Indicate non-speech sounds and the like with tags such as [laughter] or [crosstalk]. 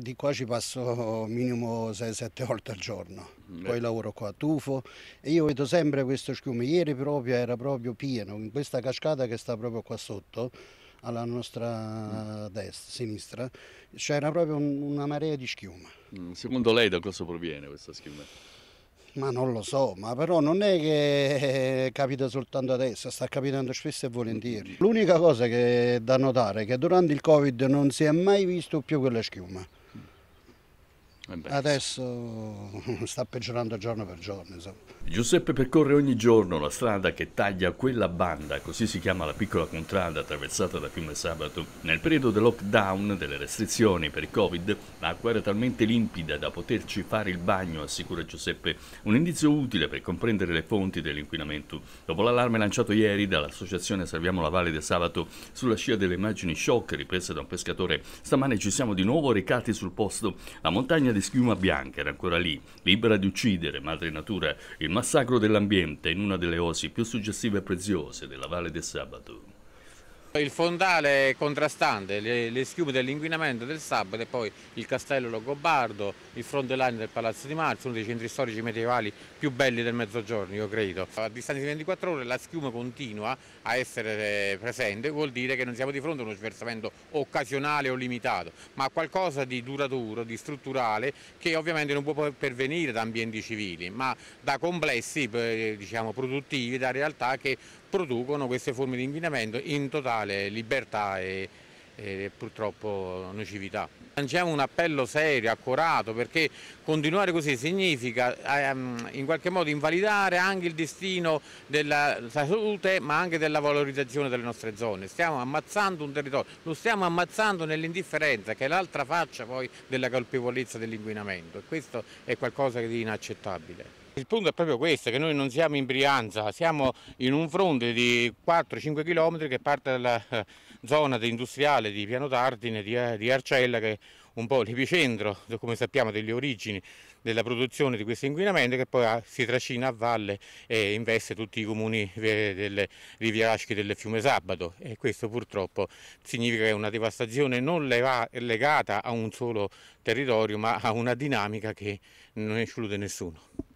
Di qua ci passo minimo 6-7 volte al giorno, mm, poi eh. lavoro qua a tufo e io vedo sempre questo schiume. Ieri proprio era proprio pieno, in questa cascata che sta proprio qua sotto, alla nostra mm. destra, sinistra, c'era proprio una marea di schiuma. Mm, secondo lei da cosa proviene questa schiuma? Ma non lo so, ma però non è che capita soltanto adesso, sta capitando spesso e volentieri. L'unica cosa che è da notare è che durante il Covid non si è mai visto più quella schiuma. Eh Adesso [laughs] sta peggiorando giorno per giorno. Insomma. Giuseppe percorre ogni giorno la strada che taglia quella banda, così si chiama la piccola contrada attraversata da Fiume Sabato. Nel periodo del lockdown, delle restrizioni per il Covid, l'acqua era talmente limpida da poterci fare il bagno, assicura Giuseppe, un indizio utile per comprendere le fonti dell'inquinamento. Dopo l'allarme lanciato ieri dall'associazione Salviamo la Valle del Sabato sulla scia delle immagini shock riprese da un pescatore, stamane ci siamo di nuovo recati sul posto. La montagna di schiuma bianca era ancora lì, libera di uccidere, madre natura, il massacro dell'ambiente in una delle osi più suggestive e preziose della Valle del Sabato. Il fondale è contrastante, le, le schiume dell'inquinamento del sabato e poi il castello Logobardo, il fronte line del Palazzo di Marzo, uno dei centri storici medievali più belli del mezzogiorno, io credo. A distanza di 24 ore la schiuma continua a essere eh, presente, vuol dire che non siamo di fronte a uno sversamento occasionale o limitato, ma a qualcosa di duraturo, di strutturale, che ovviamente non può pervenire da ambienti civili, ma da complessi eh, diciamo, produttivi, da realtà che producono queste forme di inquinamento in totale sociale, libertà e, e purtroppo nocività. Lanciamo un appello serio, accurato, perché continuare così significa ehm, in qualche modo invalidare anche il destino della salute ma anche della valorizzazione delle nostre zone. Stiamo ammazzando un territorio, lo stiamo ammazzando nell'indifferenza che è l'altra faccia poi della colpevolezza dell'inquinamento e questo è qualcosa di inaccettabile. Il punto è proprio questo, che noi non siamo in Brianza, siamo in un fronte di 4-5 km che parte dalla eh, zona industriale di Piano Tardine, eh, di, Arcella, che è un po' l'epicentro, come sappiamo, delle origini della produzione di questo inquinamento che poi ah, si trascina a valle e investe tutti i comuni eh, delle rivieraschi del fiume Sabato e questo purtroppo significa che è una devastazione non legata a un solo territorio ma a una dinamica che non esclude nessuno.